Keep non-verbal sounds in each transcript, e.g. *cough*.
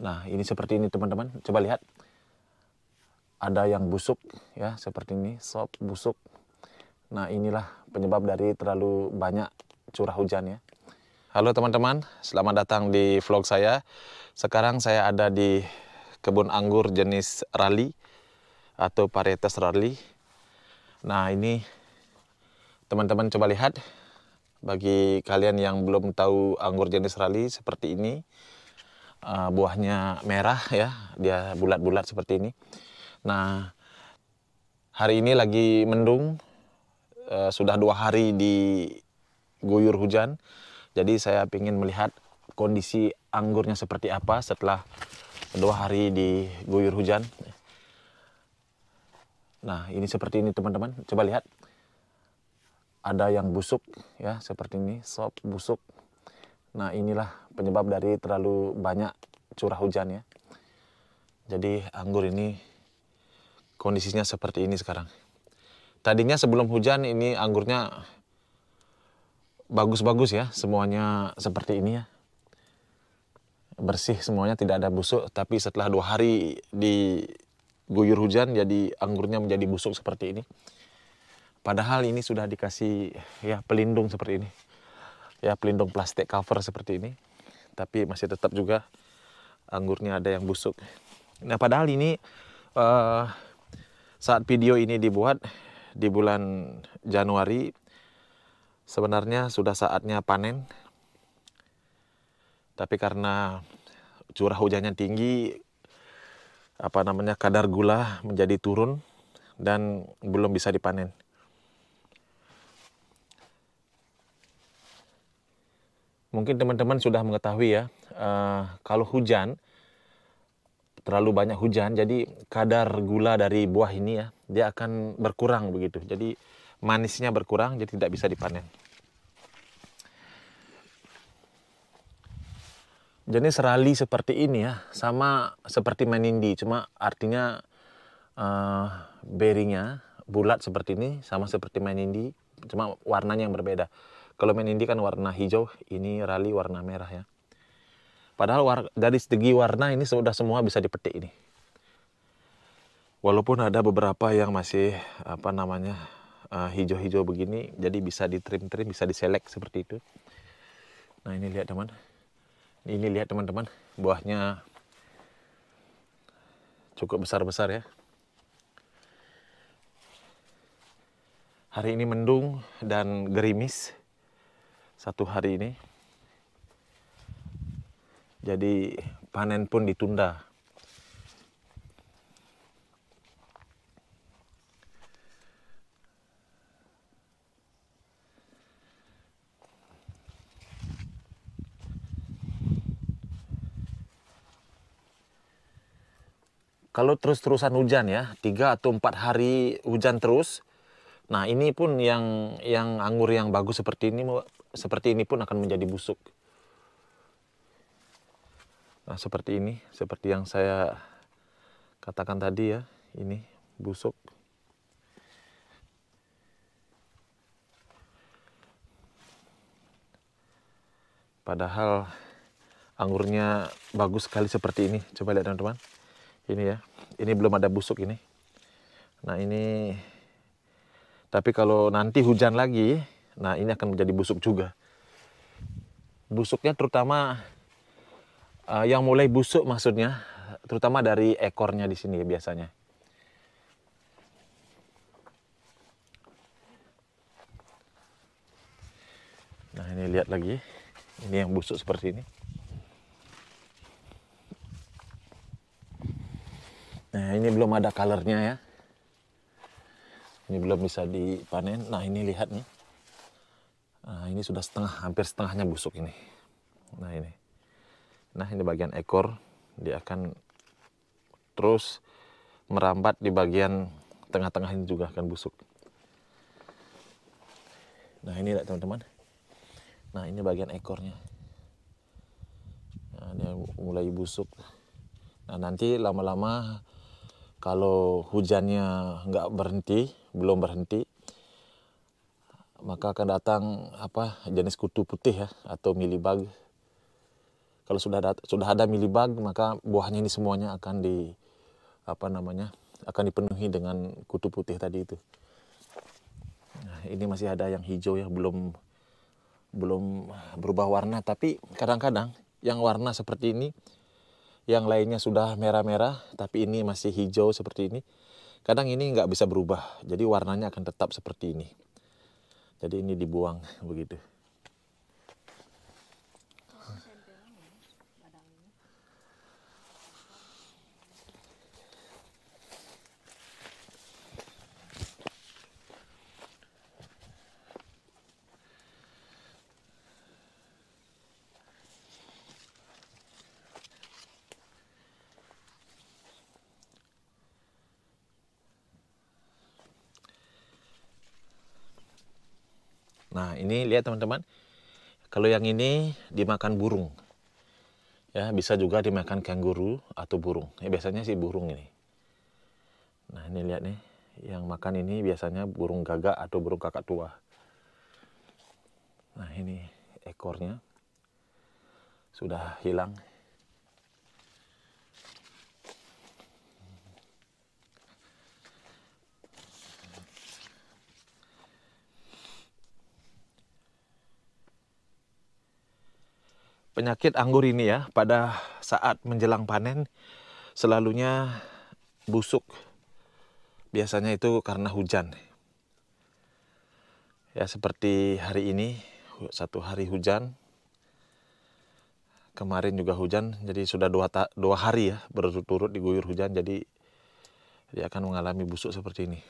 Nah, ini seperti ini teman-teman. Coba lihat. Ada yang busuk ya, seperti ini, sop busuk. Nah, inilah penyebab dari terlalu banyak curah hujan ya. Halo teman-teman, selamat datang di vlog saya. Sekarang saya ada di kebun anggur jenis rally atau varietas rally Nah, ini teman-teman coba lihat bagi kalian yang belum tahu anggur jenis rally seperti ini Eh, buahnya merah ya, dia bulat-bulat seperti ini. Nah, hari ini lagi mendung, eh, sudah dua hari di guyur hujan, jadi saya ingin melihat kondisi anggurnya seperti apa setelah dua hari di guyur hujan. Nah, ini seperti ini teman-teman. Coba lihat. Ada yang busuk ya, seperti ini, sop busuk. Nah inilah penyebab dari terlalu banyak curah hujan ya. Jadi anggur ini kondisinya seperti ini sekarang. Tadinya sebelum hujan ini anggurnya bagus-bagus ya, semuanya seperti ini ya. Bersih semuanya, tidak ada busuk, tapi setelah dua hari diguyur hujan, jadi anggurnya menjadi busuk seperti ini. Padahal ini sudah dikasih ya pelindung seperti ini ya pelindung plastik cover seperti ini tapi masih tetap juga anggurnya ada yang busuk nah padahal ini uh, saat video ini dibuat di bulan Januari sebenarnya sudah saatnya panen tapi karena curah hujannya tinggi apa namanya kadar gula menjadi turun dan belum bisa dipanen. mungkin teman-teman sudah mengetahui ya, uh, kalau hujan terlalu banyak hujan, jadi kadar gula dari buah ini ya, dia akan berkurang begitu. Jadi manisnya berkurang, jadi tidak bisa dipanen. Jadi serali seperti ini ya sama seperti menindi cuma artinya uh, eh, berinya bulat seperti ini sama seperti menindi cuma warnanya yang berbeda kalau main Indy kan warna hijau, ini rally warna merah ya. Padahal war, dari segi warna ini sudah semua bisa dipetik ini. Walaupun ada beberapa yang masih apa namanya eh, hijau-hijau uh, begini, jadi bisa ditrim-trim, bisa diselek seperti itu. Nah ini lihat teman, ini lihat teman-teman, buahnya cukup besar-besar ya. Hari ini mendung dan gerimis satu hari ini. Jadi panen pun ditunda. Kalau terus-terusan hujan ya, tiga atau empat hari hujan terus, Nah ini pun yang yang anggur yang bagus seperti ini seperti ini pun akan menjadi busuk. Nah, seperti ini, seperti yang saya katakan tadi ya, ini busuk. Padahal anggurnya bagus sekali seperti ini. Coba lihat teman-teman. Ini ya, ini belum ada busuk ini. Nah ini, tapi kalau nanti hujan lagi, Nah, ini akan menjadi busuk juga. Busuknya terutama uh, yang mulai busuk maksudnya, terutama dari ekornya di sini ya biasanya. Nah, ini lihat lagi. Ini yang busuk seperti ini. Nah, ini belum ada colornya ya. Ini belum bisa dipanen. Nah, ini lihat nih ini sudah setengah, hampir setengahnya busuk ini. Nah ini, nah ini bagian ekor, dia akan terus merambat di bagian tengah-tengah ini juga akan busuk. Nah ini teman-teman, nah ini bagian ekornya. Nah, dia mulai busuk. Nah nanti lama-lama kalau hujannya nggak berhenti, belum berhenti, maka akan datang apa jenis kutu putih ya atau milibag. Kalau sudah dat sudah ada milibag maka buahnya ini semuanya akan di apa namanya akan dipenuhi dengan kutu putih tadi itu. Nah, ini masih ada yang hijau ya belum belum berubah warna tapi kadang-kadang yang warna seperti ini yang lainnya sudah merah-merah tapi ini masih hijau seperti ini kadang ini nggak bisa berubah jadi warnanya akan tetap seperti ini jadi ini dibuang *laughs* begitu Nah ini lihat teman-teman, kalau yang ini dimakan burung, ya bisa juga dimakan kanguru atau burung. Ya, biasanya sih burung ini. Nah ini lihat nih, yang makan ini biasanya burung gagak atau burung kakak tua. Nah ini ekornya sudah hilang penyakit anggur ini ya pada saat menjelang panen selalunya busuk. Biasanya itu karena hujan. Ya seperti hari ini satu hari hujan. Kemarin juga hujan, jadi sudah dua, dua hari ya berturut-turut diguyur hujan, jadi dia akan mengalami busuk seperti ini.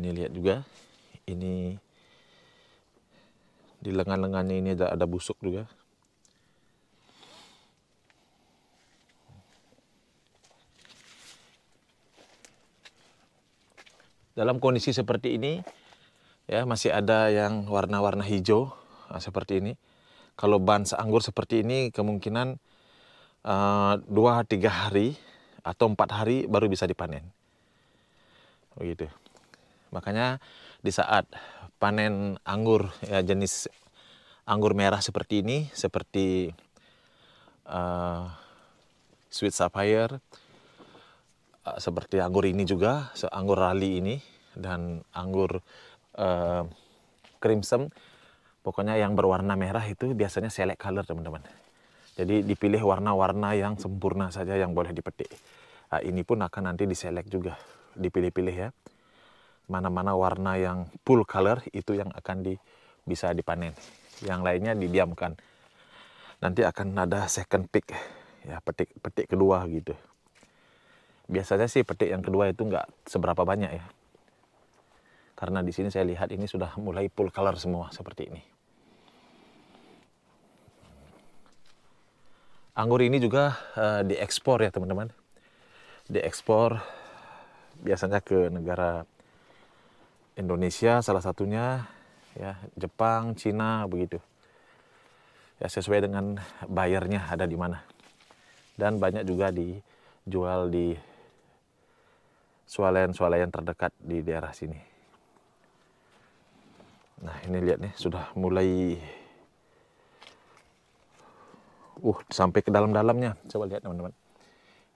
ini lihat juga ini di lengan-lengannya ini ada, ada busuk juga dalam kondisi seperti ini ya masih ada yang warna-warna hijau nah, seperti ini kalau ban seanggur seperti ini kemungkinan ah, dua uh, tiga hari atau empat hari baru bisa dipanen begitu Makanya di saat panen anggur ya jenis anggur merah seperti ini, seperti uh, sweet sapphire, uh, seperti anggur ini juga, anggur rali ini dan anggur uh, crimson, pokoknya yang berwarna merah itu biasanya select color teman-teman. Jadi dipilih warna-warna yang sempurna saja yang boleh dipetik. Nah, ini pun akan nanti diselek juga, dipilih-pilih ya mana-mana warna yang full color itu yang akan di, bisa dipanen. Yang lainnya didiamkan. Nanti akan ada second pick ya petik petik kedua gitu. Biasanya sih petik yang kedua itu nggak seberapa banyak ya. Karena di sini saya lihat ini sudah mulai full color semua seperti ini. Anggur ini juga uh, diekspor ya teman-teman. Diekspor biasanya ke negara Indonesia salah satunya, ya Jepang, Cina begitu. Ya sesuai dengan bayarnya ada di mana. Dan banyak juga dijual di swalayan-swalayan terdekat di daerah sini. Nah ini lihat nih sudah mulai uh sampai ke dalam-dalamnya. Coba lihat teman-teman.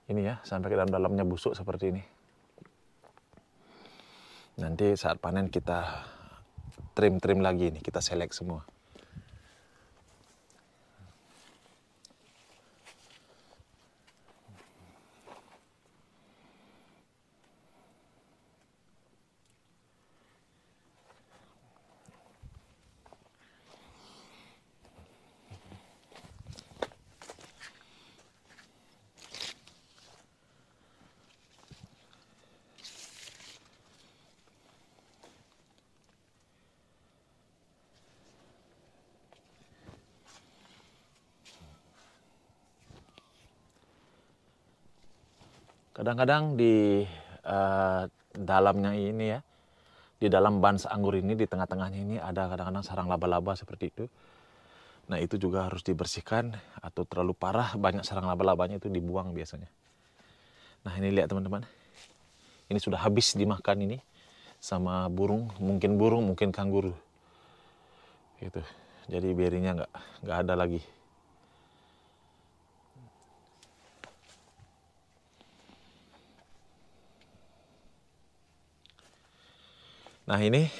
Ini ya sampai ke dalam-dalamnya busuk seperti ini nanti saat panen kita trim-trim lagi nih, kita selek semua. Kadang-kadang di uh, dalamnya ini ya, di dalam bans anggur ini, di tengah-tengahnya ini ada kadang-kadang sarang laba-laba seperti itu. Nah itu juga harus dibersihkan atau terlalu parah banyak sarang laba-labanya itu dibuang biasanya. Nah ini lihat teman-teman. Ini sudah habis dimakan ini sama burung, mungkin burung, mungkin kangguru Gitu. Jadi berinya nggak nggak ada lagi. Nah ini,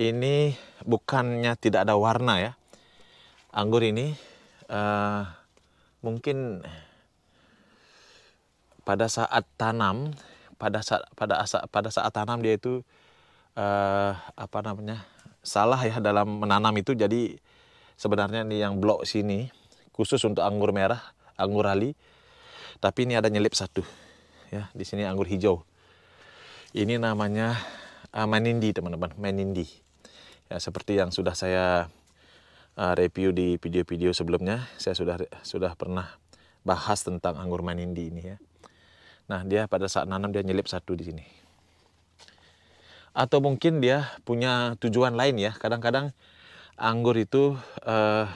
ini bukannya tidak ada warna ya. Anggur ini uh, mungkin pada saat tanam, pada saat pada asa, pada saat tanam dia itu uh, apa namanya salah ya dalam menanam itu. Jadi sebenarnya ini yang blok sini khusus untuk anggur merah, anggur rali. Tapi ini ada nyelip satu ya di sini anggur hijau. Ini namanya uh, ah, Manindi teman-teman, Manindi. Ya, seperti yang sudah saya uh, review di video-video sebelumnya, saya sudah sudah pernah bahas tentang anggur Manindi ini ya. Nah, dia pada saat nanam dia nyelip satu di sini. Atau mungkin dia punya tujuan lain ya. Kadang-kadang anggur itu uh,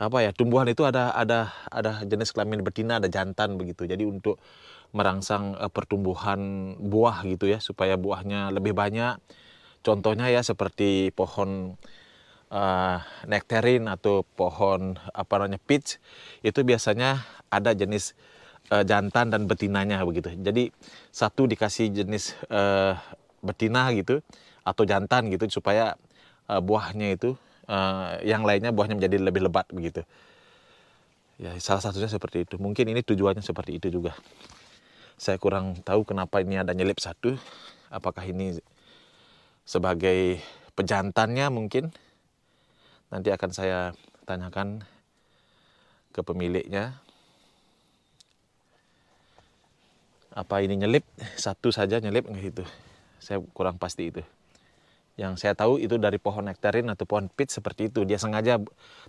apa ya tumbuhan itu ada ada ada jenis kelamin betina ada jantan begitu jadi untuk merangsang eh, pertumbuhan buah gitu ya supaya buahnya lebih banyak contohnya ya seperti pohon uh, eh, nektarin atau pohon apa namanya peach itu biasanya ada jenis uh, jantan dan betinanya begitu jadi satu dikasih jenis uh, betina gitu atau jantan gitu supaya uh, buahnya itu uh, yang lainnya buahnya menjadi lebih lebat begitu. Ya, salah satunya seperti itu. Mungkin ini tujuannya seperti itu juga. Saya kurang tahu kenapa ini ada nyelip satu. Apakah ini sebagai pejantannya mungkin? Nanti akan saya tanyakan ke pemiliknya. Apa ini nyelip? Satu saja nyelip nggak itu? Saya kurang pasti itu yang saya tahu itu dari pohon nektarin atau pohon peach seperti itu dia sengaja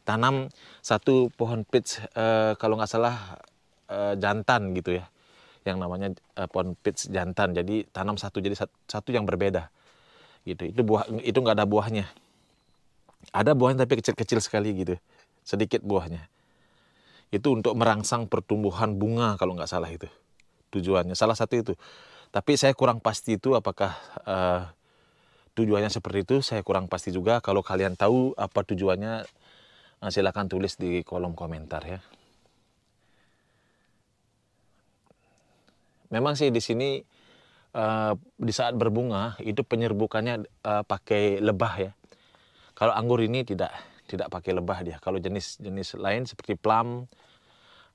tanam satu pohon peach uh, eh, kalau nggak salah uh, jantan gitu ya yang namanya uh, pohon peach jantan jadi tanam satu jadi satu, satu yang berbeda gitu itu buah itu nggak ada buahnya ada buahnya tapi kecil-kecil sekali gitu sedikit buahnya itu untuk merangsang pertumbuhan bunga kalau nggak salah itu tujuannya salah satu itu tapi saya kurang pasti itu apakah uh, tujuannya seperti itu saya kurang pasti juga kalau kalian tahu apa tujuannya eh, silahkan tulis di kolom komentar ya memang sih di sini uh, di saat berbunga itu penyerbukannya uh, pakai lebah ya kalau anggur ini tidak tidak pakai lebah dia kalau jenis-jenis lain seperti plum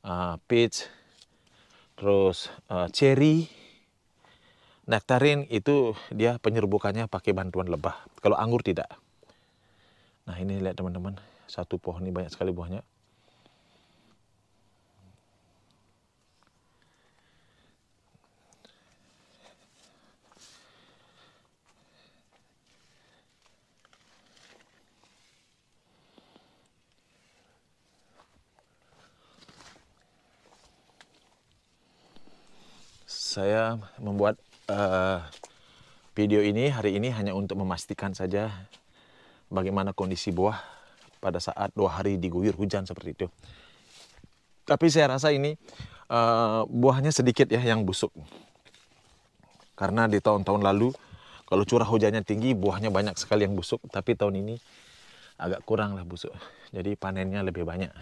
uh, peach terus uh, cherry Nektarin itu dia penyerbukannya pakai bantuan lebah. Kalau anggur tidak. Nah ini lihat teman-teman. Satu pohon ini banyak sekali buahnya. saya membuat uh, video ini hari ini hanya untuk memastikan saja bagaimana kondisi buah pada saat dua hari diguyur hujan seperti itu. Tapi saya rasa ini uh, buahnya sedikit ya yang busuk. Karena di tahun-tahun lalu kalau curah hujannya tinggi buahnya banyak sekali yang busuk. Tapi tahun ini agak kurang lah busuk. Jadi panennya lebih banyak.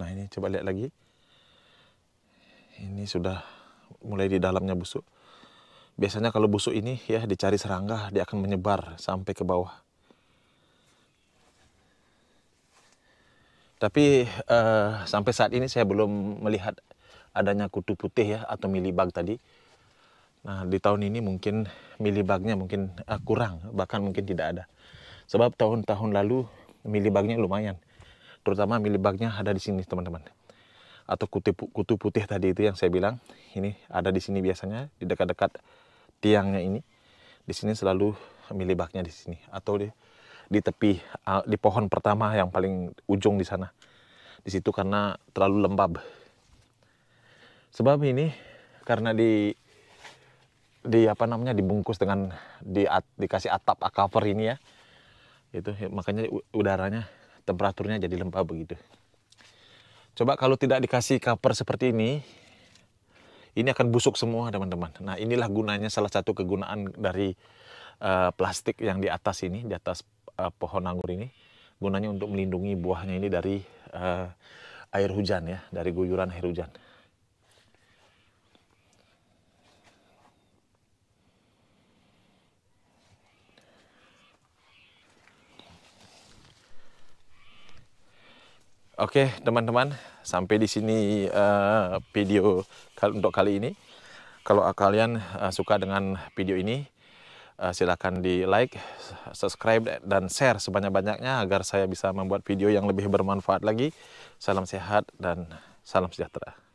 Nah ini coba lihat lagi. Ini sudah mulai di dalamnya busuk. Biasanya kalau busuk ini ya dicari serangga, dia akan menyebar sampai ke bawah. Tapi uh, sampai saat ini saya belum melihat adanya kutu putih ya atau milibag tadi. Nah di tahun ini mungkin milibagnya mungkin uh, kurang, bahkan mungkin tidak ada. Sebab tahun-tahun lalu milibagnya lumayan terutama milibagnya ada di sini teman-teman atau kutu, kutu putih tadi itu yang saya bilang ini ada di sini biasanya di dekat-dekat tiangnya ini di sini selalu milibagnya di sini atau di di tepi di pohon pertama yang paling ujung di sana di situ karena terlalu lembab sebab ini karena di di apa namanya dibungkus dengan di, dikasih atap cover ini ya itu makanya udaranya temperaturnya jadi lembab begitu. Coba kalau tidak dikasih cover seperti ini, ini akan busuk semua teman-teman. Nah inilah gunanya salah satu kegunaan dari uh, plastik yang di atas ini, di atas uh, pohon anggur ini. Gunanya untuk melindungi buahnya ini dari uh, air hujan ya, dari guyuran air hujan. Oke teman-teman, sampai di sini uh, video untuk kali ini. Kalau kalian uh, suka dengan video ini, uh, eh, silahkan di like, subscribe, dan share sebanyak-banyaknya agar saya bisa membuat video yang lebih bermanfaat lagi. Salam sehat dan salam sejahtera.